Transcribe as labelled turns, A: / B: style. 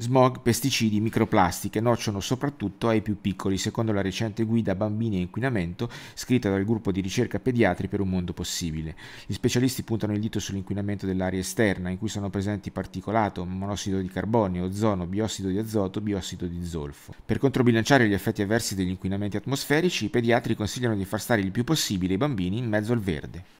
A: Smog, pesticidi, microplastiche nocciono soprattutto ai più piccoli, secondo la recente guida Bambini e inquinamento scritta dal gruppo di ricerca Pediatri per un mondo possibile. Gli specialisti puntano il dito sull'inquinamento dell'aria esterna, in cui sono presenti particolato, monossido di carbonio, ozono, biossido di azoto, biossido di zolfo. Per controbilanciare gli effetti avversi degli inquinamenti atmosferici, i pediatri consigliano di far stare il più possibile i bambini in mezzo al verde.